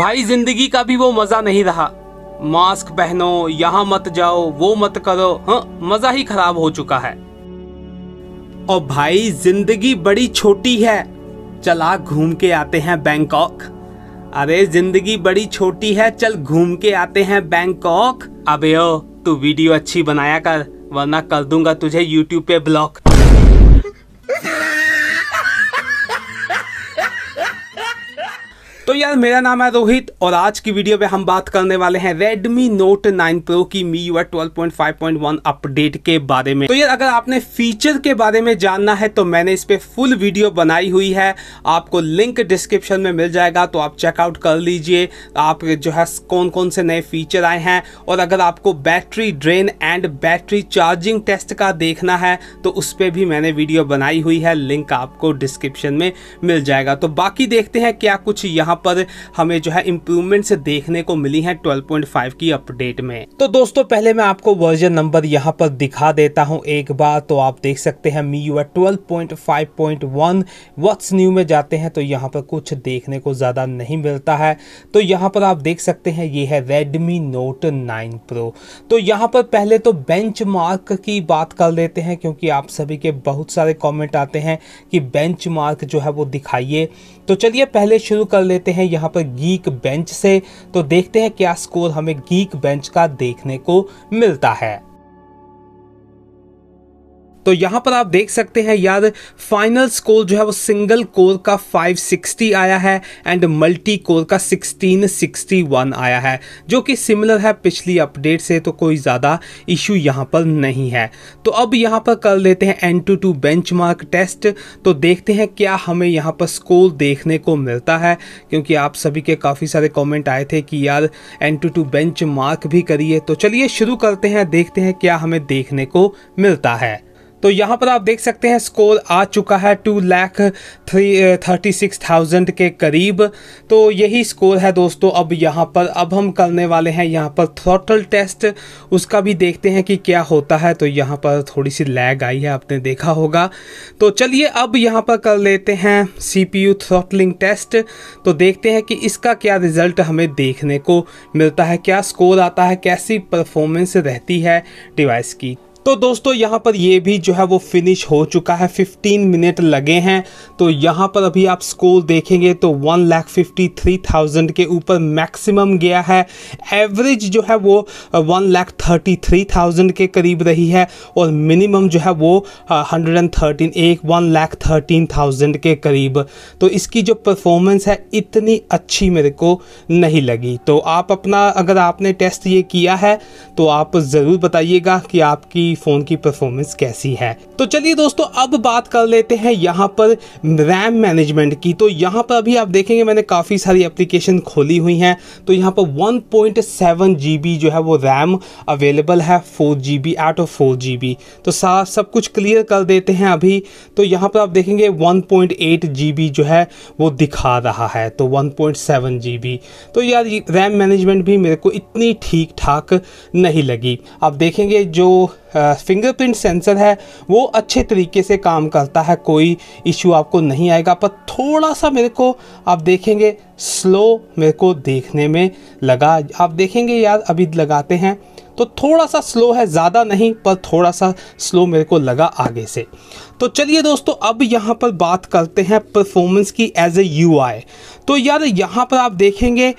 भाई जिंदगी का भी वो मजा नहीं रहा मास्क पहनो यहाँ मत जाओ वो मत करो हाँ मजा ही खराब हो चुका है और भाई जिंदगी बड़ी छोटी है चला घूम के आते हैं बैंकॉक अरे जिंदगी बड़ी छोटी है चल घूम के आते हैं बैंकॉक अबे ओ तू वीडियो अच्छी बनाया कर वरना कर दूंगा तुझे यूट्यूब पे ब्लॉक तो यार मेरा नाम है रोहित और आज की वीडियो में हम बात करने वाले हैं Redmi Note 9 Pro की मी यू ट्वेल्व अपडेट के बारे में तो यार अगर आपने फीचर के बारे में जानना है तो मैंने इस पर फुल वीडियो बनाई हुई है आपको लिंक डिस्क्रिप्शन में मिल जाएगा तो आप चेकआउट कर लीजिए आप जो है कौन कौन से नए फीचर आए हैं और अगर आपको battery drain and battery charging test का देखना है तो उस पर भी मैंने वीडियो बनाई हुई है लिंक आपको डिस्क्रिप्शन में मिल जाएगा तो बाकी देखते हैं क्या कुछ यहाँ यहाँ पर हमें जो है इम्प्रूवमेंट्स देखने को मिली है 12.5 की अपडेट में तो दोस्तों पहले मैं आपको वर्जन नंबर यहाँ पर दिखा देता हूँ एक बार तो आप देख सकते हैं मी यू ट्वेल्व न्यू में जाते हैं तो यहाँ पर कुछ देखने को ज़्यादा नहीं मिलता है तो यहाँ पर आप देख सकते हैं ये है रेडमी नोट नाइन प्रो तो यहाँ पर पहले तो बेंच की बात कर लेते हैं क्योंकि आप सभी के बहुत सारे कॉमेंट आते हैं कि बेंच जो है वो दिखाइए तो चलिए पहले शुरू कर लेते हैं यहाँ पर गीक बेंच से तो देखते हैं क्या स्कोर हमें गीक बेंच का देखने को मिलता है तो यहाँ पर आप देख सकते हैं यार फाइनल स्कोर जो है वो सिंगल कोर का 560 आया है एंड मल्टी कोर का 1661 आया है जो कि सिमिलर है पिछली अपडेट से तो कोई ज़्यादा इशू यहाँ पर नहीं है तो अब यहाँ पर कर लेते हैं AnTuTu bench test तो देखते हैं क्या हमें यहाँ पर स्कोर देखने को मिलता है क्योंकि आप सभी के काफ़ी सारे कॉमेंट आए थे कि यार एन टू टू बेंच भी करिए तो चलिए शुरू करते हैं देखते हैं क्या हमें देखने को मिलता है तो यहाँ पर आप देख सकते हैं स्कोर आ चुका है two lakh three thirty six thousand के करीब तो यही स्कोर है दोस्तों अब यहाँ पर अब हम करने वाले हैं यहाँ पर थ्रोटल टेस्ट उसका भी देखते हैं कि क्या होता है तो यहाँ पर थोड़ी सी लैग आई है आपने देखा होगा तो चलिए अब यहाँ पर कर लेते हैं C P U throttling test तो देखते हैं कि इसका क्या रिज़ल्ट हमें देखने को मिलता है क्या स्कोर आता है कैसी परफॉर्मेंस रहती है डिवाइस की तो दोस्तों यहाँ पर ये भी जो है वो फिनिश हो चुका है 15 मिनट लगे हैं तो यहाँ पर अभी आप स्कोर देखेंगे तो one lakh fifty three thousand के ऊपर मैक्सिमम गया है एवरेज जो है वो one lakh thirty three thousand के करीब रही है और मिनिमम जो है वो हंड्रेड एंड थर्टीन एक वन लैख थर्टीन थाउजेंड के करीब तो इसकी जो परफॉर्मेंस है इतनी अच्छी मेरे को नहीं लगी तो आप अपना अगर आपने टेस्ट ये किया है तो आप ज़रूर बताइएगा कि आपकी कि फ़ोन की परफॉर्मेंस कैसी है तो चलिए दोस्तों अब बात कर लेते हैं यहाँ पर रैम मैनेजमेंट की तो यहाँ पर अभी आप देखेंगे मैंने काफ़ी सारी एप्लीकेशन खोली हुई हैं तो यहाँ पर one point seven G B जो है वो रैम अवेलेबल है four G B out of four G B तो सारा सब कुछ क्लियर कर देते हैं अभी तो यहाँ पर आप देखेंगे one point eight G B जो है वो दिखा रहा है तो one point seven G B तो यार रैम मैनेजमेंट भी मेरे को इतनी ठीक ठाक नहीं लगी आप देखेंगे जो फिंगरप्रिंट सेंसर है वो अच्छे तरीके से काम करता है कोई इशू आपको नहीं आएगा पर थोड़ा सा मेरे को आप देखेंगे स्लो मेरे को देखने में लगा आप देखेंगे यार अभी लगाते हैं तो थोड़ा सा स्लो है ज़्यादा नहीं पर थोड़ा सा स्लो मेरे को लगा आगे से तो चलिए दोस्तों अब यहाँ पर बात करते हैं परफॉर्मेंस की एज ए यू तो यार यहाँ पर आप देखेंगे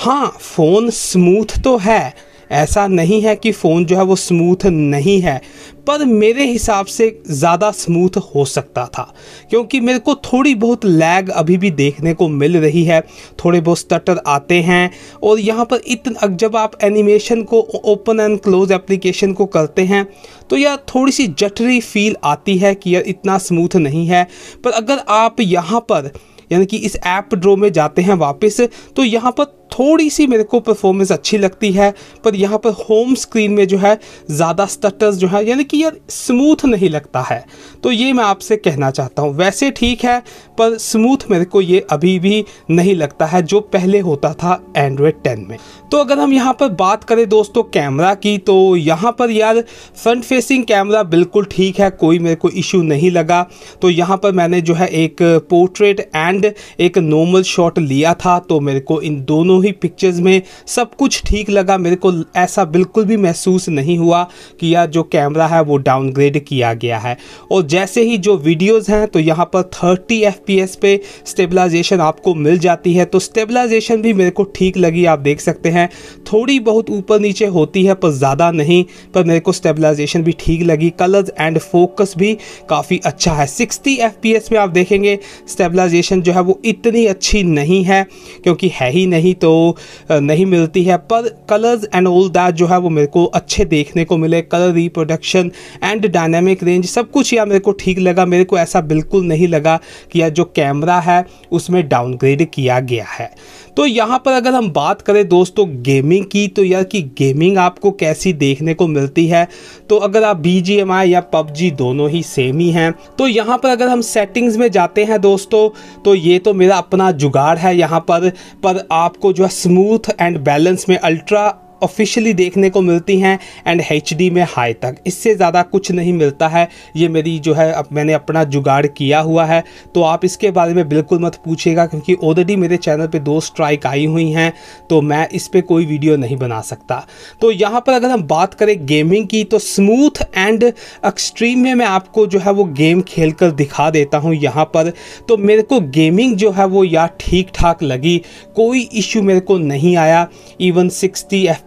हाँ फ़ोन स्मूथ तो है ऐसा नहीं है कि फ़ोन जो है वो स्मूथ नहीं है पर मेरे हिसाब से ज़्यादा स्मूथ हो सकता था क्योंकि मेरे को थोड़ी बहुत लैग अभी भी देखने को मिल रही है थोड़े बहुत स्टटर आते हैं और यहाँ पर इतना जब आप एनिमेशन को ओपन एंड क्लोज एप्लीकेशन को करते हैं तो यह थोड़ी सी जटरी फील आती है कि यह इतना स्मूथ नहीं है पर अगर आप यहाँ पर यानी कि इस ऐप ड्रो में जाते हैं वापस तो यहाँ पर थोड़ी सी मेरे को परफॉर्मेंस अच्छी लगती है पर यहाँ पर होम स्क्रीन में जो है ज़्यादा स्टटर्स जो है यानी कि यार स्मूथ नहीं लगता है तो ये मैं आपसे कहना चाहता हूँ वैसे ठीक है पर स्मूथ मेरे को ये अभी भी नहीं लगता है जो पहले होता था एंड्रॉयड टेन में तो अगर हम यहाँ पर बात करें दोस्तों कैमरा की तो यहाँ पर यार फ्रंट फेसिंग कैमरा बिल्कुल ठीक है कोई मेरे को इशू नहीं लगा तो यहाँ पर मैंने जो है एक पोर्ट्रेट एंड एक नॉर्मल शॉट लिया था तो मेरे को इन दोनों दोनों ही पिक्चर्स में सब कुछ ठीक लगा मेरे को ऐसा बिल्कुल भी महसूस नहीं हुआ कि यह जो कैमरा है वो डाउनग्रेड किया गया है और जैसे ही जो वीडियोस हैं तो यहाँ पर 30 एफ पे स्टेबलाइजेशन आपको मिल जाती है तो स्टेबलाइजेशन भी मेरे को ठीक लगी आप देख सकते हैं थोड़ी बहुत ऊपर नीचे होती है पर ज़्यादा नहीं पर मेरे को स्टेबलाइजेशन भी ठीक लगी कलर्स एंड फोकस भी काफ़ी अच्छा है सिक्सटी एफ में आप देखेंगे स्टेबलाइजेशन जो है वो इतनी अच्छी नहीं है क्योंकि है ही नहीं तो तो नहीं मिलती है पर कलर्स एंड ऑल दैट जो है वो मेरे को अच्छे देखने को मिले colour reproduction and dynamic range सब कुछ यार मेरे को ठीक लगा मेरे को ऐसा बिल्कुल नहीं लगा कि यार जो कैमरा है उसमें डाउनग्रेड किया गया है तो यहाँ पर अगर हम बात करें दोस्तों गेमिंग की तो यार कि गेमिंग आपको कैसी देखने को मिलती है तो अगर आप बी या पबजी दोनों ही सेम ही हैं तो यहाँ पर अगर हम सेटिंग्स में जाते हैं दोस्तों तो ये तो मेरा अपना जुगाड़ है यहाँ पर पर आपको जो है स्मूथ एंड बैलेंस में अल्ट्रा ऑफिशियली देखने को मिलती हैं एंड एच में हाई तक इससे ज़्यादा कुछ नहीं मिलता है ये मेरी जो है अब मैंने अपना जुगाड़ किया हुआ है तो आप इसके बारे में बिल्कुल मत पूछिएगा क्योंकि ऑलरेडी मेरे चैनल पे दो स्ट्राइक आई हुई हैं तो मैं इस पर कोई वीडियो नहीं बना सकता तो यहाँ पर अगर हम बात करें गेमिंग की तो स्मूथ एंड एक्सट्रीम में मैं आपको जो है वो गेम खेल कर दिखा देता हूँ यहाँ पर तो मेरे को गेमिंग जो है वो या ठीक ठाक लगी कोई इश्यू मेरे को नहीं आया इवन सिक्सटी एफ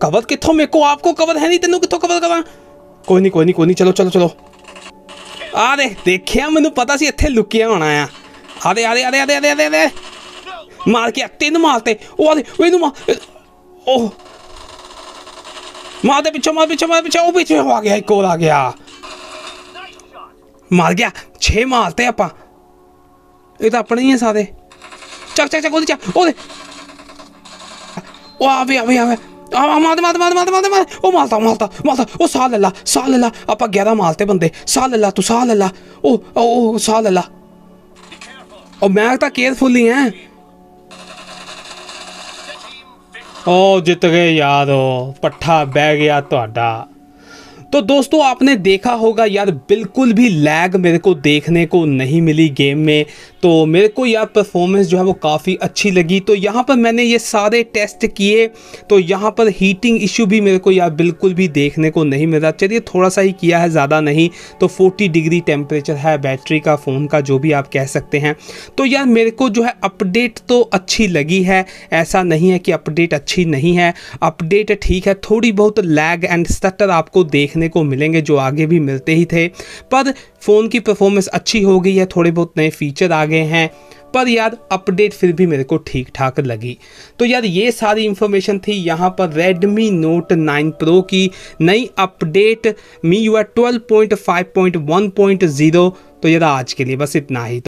ਕਬਦ ਕਿੱਥੋਂ ਮੇਰੇ ਕੋ ਆਪਕੋ ਕਬਦ ਹੈ ਨਹੀਂ ਤੈਨੂੰ ਕਿੱਥੋਂ ਕਬਦ ਕਰਾਂ ਕੋਈ ਨਹੀਂ ਕੋਈ ਨਹੀਂ ਕੋਈ ਨਹੀਂ ਚਲੋ ਚਲੋ ਚਲੋ ਆ ਦੇ ਦੇਖਿਆ ਮੈਨੂੰ ਪਤਾ ਸੀ ਇੱਥੇ ਲੁਕਿਆ ਹੋਣਾ ਆ ਆ ਦੇ ਆ ਦੇ ਆ ਦੇ ਆ ਦੇ ਆ ਦੇ ਮਾਰ ਕੇ ਤਿੰਨ ਮਾਰਤੇ ਉਹ ਆ ਦੇ ਇਹਨੂੰ ਮਾਰ ਉਹ ਮਾਰ ਦੇ ਪਿੱਛੋਂ ਮਾਰ ਪਿੱਛੇ ਮਾਰ ਪਿੱਛੇ ਉਹ ਪਿੱਛੇ ਹੋ ਗਿਆ ਇੱਕ ਹੋਰ ਆ ਗਿਆ ਮਾਰ ਗਿਆ 6 ਮਾਰਤੇ ਆਪਾਂ ਇਹ ਤਾਂ ਆਪਣੇ ਹੀ ਆ ਸਾਦੇ ਚੱਕ ਚੱਕ ਚੱਕ ਉਹਦੇ ਚ ਉਹਦੇ ਉਹ ਵੇ ਆ ਆਵੇ ਆ ਮਾਦ ਮਾਦ ਮਾਦ ਮਾਦ ਮਾਦ ਉਹ ਮਾਲਤਾ ਮਾਲਤਾ ਮਾਲਤਾ ਉਹ ਸਾਲ ਲੈ ਲਾ ਸਾਲ ਲੈ ਲਾ ਆਪਾਂ 11 ਮਾਲਤੇ ਬੰਦੇ ਸਾਲ ਲੈ ਲਾ ਤੂੰ ਸਾਲ ਲੈ ਲਾ ਉਹ ਉਹ ਸਾਲ ਲੈ ਲਾ ਉਹ ਮੈਂ ਤਾਂ ਕੇਅਰਫੁਲ ਹੀ ਐ ਉਹ ਜਿੱਤ ਗਏ ਯਾਰ ਪੱਠਾ ਬਹਿ ਗਿਆ ਤੁਹਾਡਾ तो दोस्तों आपने देखा होगा यार बिल्कुल भी लैग मेरे को देखने को नहीं मिली गेम में तो मेरे को यार परफॉर्मेंस जो है वो काफ़ी अच्छी लगी तो यहाँ पर मैंने ये सारे टेस्ट किए तो यहाँ पर हीटिंग इशू भी मेरे को यार बिल्कुल भी देखने को नहीं मिला चलिए थोड़ा सा ही किया है ज़्यादा नहीं तो 40 डिग्री टेम्परेचर है बैटरी का फ़ोन का जो भी आप कह सकते हैं तो यार मेरे को जो है अपडेट तो अच्छी लगी है ऐसा नहीं है कि अपडेट अच्छी नहीं है अपडेट ठीक है थोड़ी बहुत लैग एंड स्टर आपको देखने देखने को मिलेंगे जो आगे भी मिलते ही थे पर फ़ोन की परफॉर्मेंस अच्छी हो गई है थोड़े बहुत नए फीचर आ गए हैं पर यार अपडेट फिर भी मेरे को ठीक ठाक लगी तो यार ये सारी इंफॉर्मेशन थी यहाँ पर Redmi Note 9 Pro की नई update MIUI twelve point five point one point zero तो यार आज के लिए बस इतना ही